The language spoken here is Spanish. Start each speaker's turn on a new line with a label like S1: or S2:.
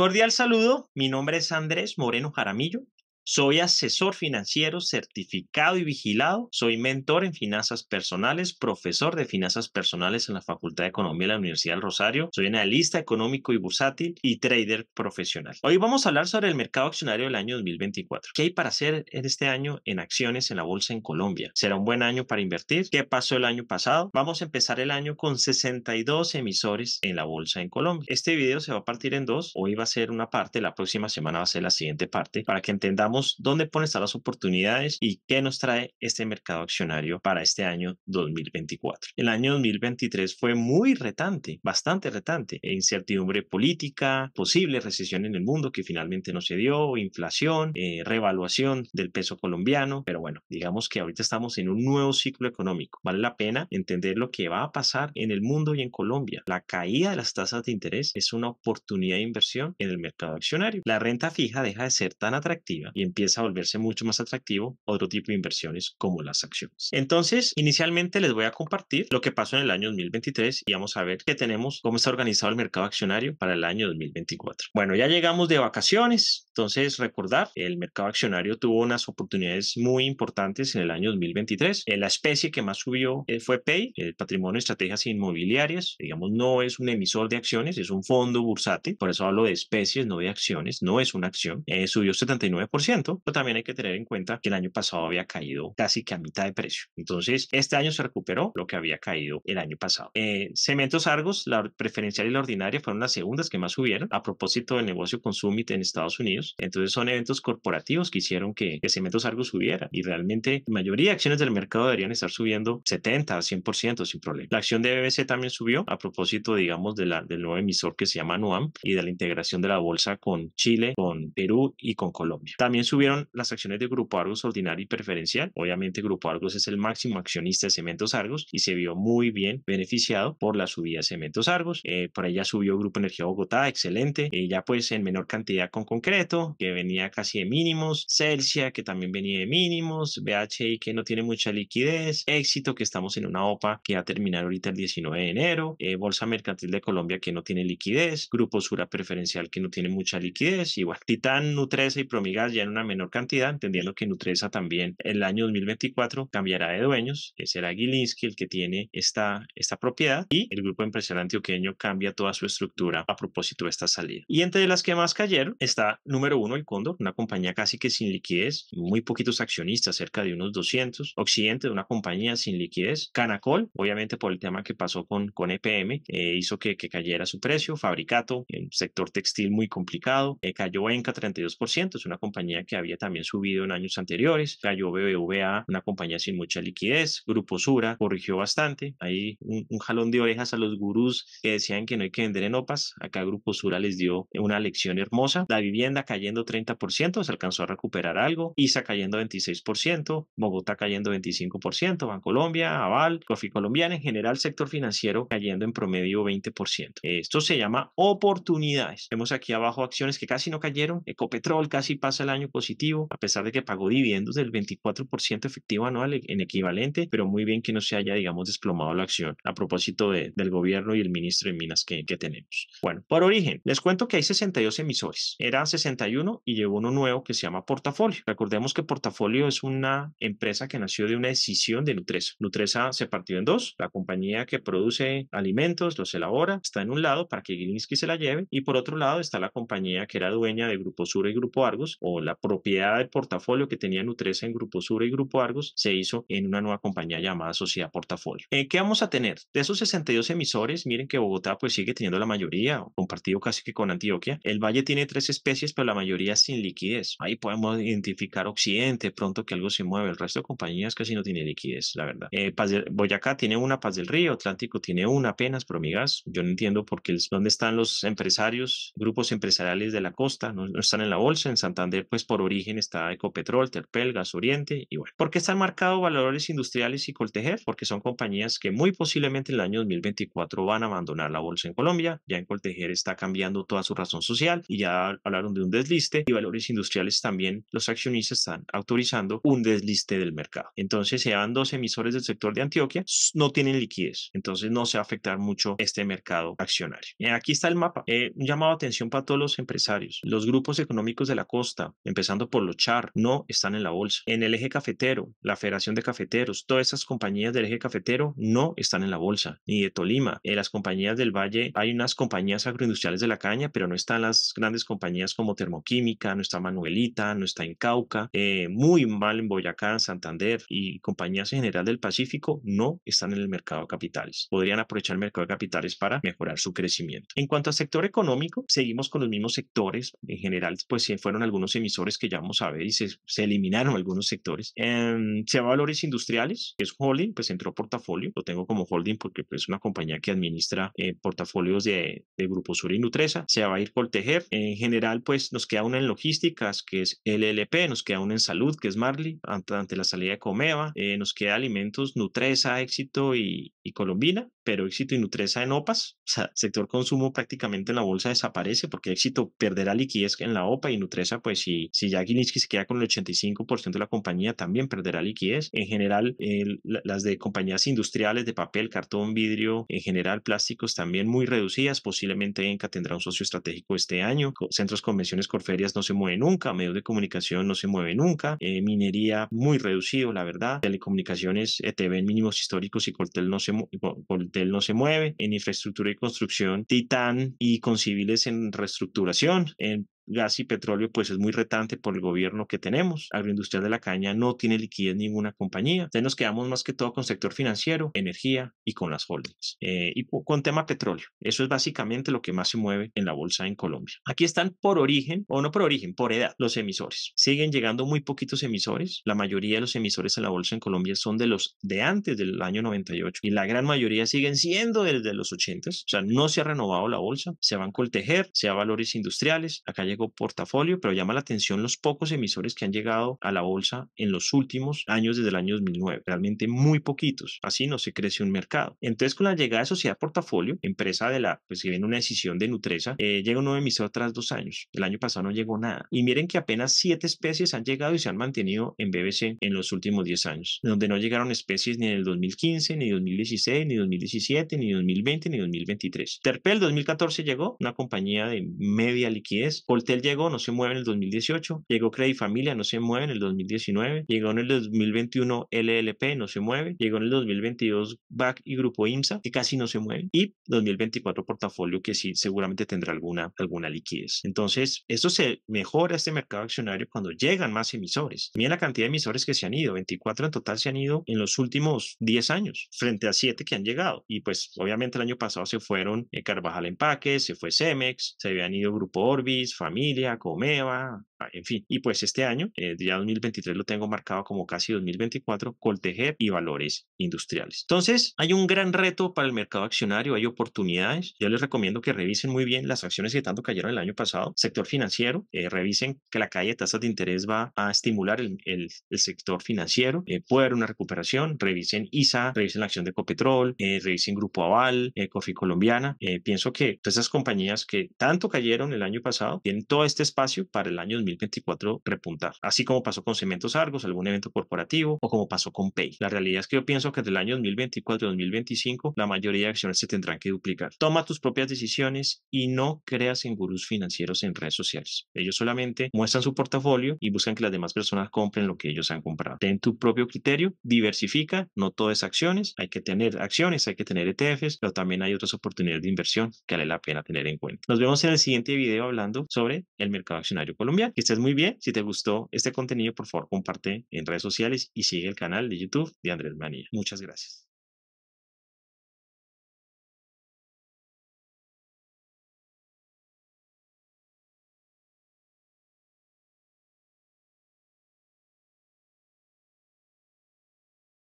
S1: Cordial saludo, mi nombre es Andrés Moreno Jaramillo, soy asesor financiero certificado y vigilado. Soy mentor en finanzas personales, profesor de finanzas personales en la Facultad de Economía de la Universidad del Rosario. Soy analista económico y bursátil y trader profesional. Hoy vamos a hablar sobre el mercado accionario del año 2024. ¿Qué hay para hacer en este año en acciones en la bolsa en Colombia? ¿Será un buen año para invertir? ¿Qué pasó el año pasado? Vamos a empezar el año con 62 emisores en la bolsa en Colombia. Este video se va a partir en dos. Hoy va a ser una parte, la próxima semana va a ser la siguiente parte para que entendamos dónde ponen estar las oportunidades y qué nos trae este mercado accionario para este año 2024. El año 2023 fue muy retante, bastante retante. Incertidumbre política, posible recesión en el mundo que finalmente no se dio, inflación, eh, revaluación del peso colombiano, pero bueno, digamos que ahorita estamos en un nuevo ciclo económico. Vale la pena entender lo que va a pasar en el mundo y en Colombia. La caída de las tasas de interés es una oportunidad de inversión en el mercado accionario. La renta fija deja de ser tan atractiva y empieza a volverse mucho más atractivo otro tipo de inversiones como las acciones. Entonces, inicialmente les voy a compartir lo que pasó en el año 2023 y vamos a ver qué tenemos, cómo está organizado el mercado accionario para el año 2024. Bueno, ya llegamos de vacaciones, entonces, recordar, el mercado accionario tuvo unas oportunidades muy importantes en el año 2023. La especie que más subió eh, fue Pay, el patrimonio de estrategias inmobiliarias. Digamos, no es un emisor de acciones, es un fondo bursátil. Por eso hablo de especies, no de acciones. No es una acción. Eh, subió 79%, pero también hay que tener en cuenta que el año pasado había caído casi que a mitad de precio. Entonces, este año se recuperó lo que había caído el año pasado. Eh, cementos Argos, la preferencial y la ordinaria fueron las segundas que más subieron a propósito del negocio con Summit en Estados Unidos. Entonces son eventos corporativos que hicieron que, Cementos Argos subiera y realmente la mayoría de acciones del mercado deberían estar subiendo 70 a 100% sin problema. La acción de BBC también subió a propósito, digamos, de la, del nuevo emisor que se llama NUAM y de la integración de la bolsa con Chile, con Perú y con Colombia. También subieron las acciones de Grupo Argos ordinario y preferencial. Obviamente Grupo Argos es el máximo accionista de Cementos Argos y se vio muy bien beneficiado por la subida de Cementos Argos. Eh, por ahí subió Grupo Energía Bogotá, excelente. Eh, ya pues en menor cantidad con concreto que venía casi de mínimos, Celsia, que también venía de mínimos, BHI, que no tiene mucha liquidez, Éxito, que estamos en una OPA que va a terminar ahorita el 19 de enero, eh, Bolsa Mercantil de Colombia, que no tiene liquidez, Grupo Sura Preferencial, que no tiene mucha liquidez, igual Titán, Nutresa y Promigas ya en una menor cantidad, entendiendo que Nutresa también el año 2024 cambiará de dueños, que será Gilinski el que tiene esta, esta propiedad y el grupo empresarial antioqueño cambia toda su estructura a propósito de esta salida. Y entre las que más cayeron está número uno, el Cóndor, una compañía casi que sin liquidez, muy poquitos accionistas, cerca de unos 200. Occidente, una compañía sin liquidez. Canacol, obviamente por el tema que pasó con, con EPM, eh, hizo que, que, cayera su precio. Fabricato, el sector textil muy complicado. Eh, cayó Enca 32%, es una compañía que había también subido en años anteriores. Cayó BBVA, una compañía sin mucha liquidez. Grupo Sura, corrigió bastante. Hay un, jalón de orejas a los gurús que decían que no hay que vender en OPAS. Acá Grupo Sura les dio una lección hermosa. La vivienda cayendo 30%, se alcanzó a recuperar algo, ISA cayendo 26%, Bogotá cayendo 25%, Bancolombia, Aval, Coffee Colombiana, en general sector financiero cayendo en promedio 20%. Esto se llama oportunidades. Vemos aquí abajo acciones que casi no cayeron, Ecopetrol casi pasa el año positivo, a pesar de que pagó dividendos del 24% efectivo anual e, en equivalente, pero muy bien que no se haya, digamos, desplomado la acción a propósito del gobierno y el ministro de Minas que, que tenemos. Bueno, por origen, les cuento que hay 62 emisores, eran 60 y llegó uno nuevo que se llama Portafolio. Recordemos que Portafolio es una empresa que nació de una decisión de Nutresa. Nutresa se partió en dos, la compañía que produce alimentos, los elabora, está en un lado para que Gilinski se la lleve y por otro lado está la compañía que era dueña de Grupo Sur y Grupo Argos o la propiedad del portafolio que tenía Nutresa en Grupo Sur y Grupo Argos se hizo en una nueva compañía llamada Sociedad Portafolio. ¿En eh, ¿Qué vamos a tener? De esos 62 emisores, miren que Bogotá pues sigue teniendo la mayoría, compartido casi que con Antioquia. El Valle tiene tres especies, pero la mayoría sin liquidez. Ahí podemos identificar Occidente, pronto que algo se mueve. El resto de compañías casi no tiene liquidez, la verdad. Eh, Boyacá tiene una, Paz del Río, Atlántico tiene una apenas, Promigas. Yo no entiendo por qué, dónde están los empresarios, grupos empresariales de la costa, no, están en la bolsa. En Santander, pues por origen está Ecopetrol, Terpel, Gas Oriente y bueno. ¿Por qué están marcados valores industriales y Coltejer? Porque son compañías que muy posiblemente en el año 2024 van a abandonar la bolsa en Colombia. Ya en Coltejer está cambiando toda su razón social y ya hablaron de un desliste y valores industriales también los accionistas están autorizando un desliste del mercado. Entonces se dan dos emisores del sector de Antioquia, no tienen liquidez, entonces no se va a afectar mucho este mercado accionario. Eh, aquí está el mapa. he eh, un llamado atención para todos los empresarios. Los grupos económicos de la costa, empezando por los CHAR, no están en la bolsa. En el eje cafetero, la Federación de Cafeteros, todas esas compañías del eje cafetero no están en la bolsa, ni de Tolima. En las compañías del Valle hay unas compañías agroindustriales de la caña, pero no están las grandes compañías como Ter termoquímica, no está Manuelita, no está en Cauca, eh, muy mal en Boyacá, Santander y compañías en general del Pacífico no están en el mercado de capitales. Podrían aprovechar el mercado de capitales para mejorar su crecimiento. En cuanto al sector económico, seguimos con los mismos sectores. En general, pues si fueron algunos emisores que ya vamos a ver y se, eliminaron algunos sectores. Eh, se valores industriales, es holding, pues entró portafolio. Lo tengo como holding porque pues, es una compañía que administra eh, portafolios de, de Grupo Sur y Nutresa. Se va a ir por tejer. En general, pues nos queda una en logísticas, que es LLP, nos queda una en salud, que es Marley, ante, la salida de Comeva, eh, nos queda alimentos Nutresa, Éxito y, Colombina, pero Éxito y Nutresa en OPAS, o sea, sector consumo prácticamente en la bolsa desaparece porque Éxito perderá liquidez en la OPA y Nutresa, pues si, si ya se queda con el 85% de la compañía, también perderá liquidez. En general, las de compañías industriales de papel, cartón, vidrio, en general plásticos también muy reducidas, posiblemente Enca tendrá un socio estratégico este año, centros convenciones Corferias no se mueve nunca, medios de comunicación no se mueve nunca, eh, minería muy reducido, la verdad, telecomunicaciones, ETV eh, en mínimos históricos y Coltel no se, no se mueve, en infraestructura y construcción, Titán y con civiles en reestructuración, en gas y petróleo, pues es muy retante por el gobierno que tenemos. Agroindustrial de la Caña no tiene liquidez ninguna compañía. Entonces nos quedamos más que todo con sector financiero, energía y con las holdings. Eh, y con tema petróleo. Eso es básicamente lo que más se mueve en la bolsa en Colombia. Aquí están por origen, o no por origen, por edad, los emisores. Siguen llegando muy poquitos emisores. La mayoría de los emisores en la bolsa en Colombia son de los de antes del año 98 y la gran mayoría siguen siendo desde los 80. O sea, no se ha renovado la bolsa. Se van Coltejer, Tejer, se Valores Industriales. Acá hay portafolio, pero llama la atención los pocos emisores que han llegado a la bolsa en los últimos años desde el año 2009. Realmente muy poquitos. Así no se crece un mercado. Entonces, con la llegada de Sociedad Portafolio, empresa de la, pues si viene una decisión de Nutresa, eh, llega un nuevo emisor tras dos años. El año pasado no llegó nada. Y miren que apenas siete especies han llegado y se han mantenido en BBC en los últimos 10 años, donde no llegaron especies ni en el 2015, ni 2016, ni 2017, ni 2020, ni 2023. Terpel 2014 llegó, una compañía de media liquidez llegó, no se mueve en el 2018. Llegó Credit Familia, no se mueve en el 2019. Llegó en el 2021 LLP, no se mueve. Llegó en el 2022 BAC y Grupo IMSA, que casi no se mueve. Y 2024 Portafolio, que sí, seguramente tendrá alguna, alguna liquidez. Entonces, esto se mejora este mercado accionario cuando llegan más emisores. Miren la cantidad de emisores que se han ido. 24 en total se han ido en los últimos 10 años, frente a 7 que han llegado. Y pues, obviamente, el año pasado se fueron eh, Carvajal Empaque se fue Cemex, se habían ido Grupo Orbis, familia, Comeva, ah, en fin. Y pues este año, eh, ya 2023 lo tengo marcado como casi 2024, Coltejer y valores industriales. Entonces, hay un gran reto para el mercado accionario, hay oportunidades. Yo les recomiendo que revisen muy bien las acciones que tanto cayeron el año pasado. Sector financiero, eh, revisen que la caída de tasas de interés va a estimular el, sector financiero, eh, puede haber una recuperación. Revisen ISA, revisen la acción de Copetrol, eh, revisen Grupo Aval, eh, Cofi Colombiana. pienso que todas esas compañías que tanto cayeron el año pasado tienen todo este espacio para el año 2024 repuntar, así como pasó con Cementos Argos, algún evento corporativo o como pasó con Pay. La realidad es que yo pienso que del año 2024 2025 la mayoría de acciones se tendrán que duplicar. Toma tus propias decisiones y no creas en gurús financieros en redes sociales. Ellos solamente muestran su portafolio y buscan que las demás personas compren lo que ellos han comprado. Ten tu propio criterio, diversifica, no todo es acciones, hay que tener acciones, hay que tener ETFs, pero también hay otras oportunidades de inversión que vale la pena tener en cuenta. Nos vemos en el siguiente video hablando sobre el mercado accionario colombiano. Que estés muy bien. Si te gustó este contenido, por favor, comparte en redes sociales y sigue el canal de YouTube de Andrés Manilla. Muchas gracias.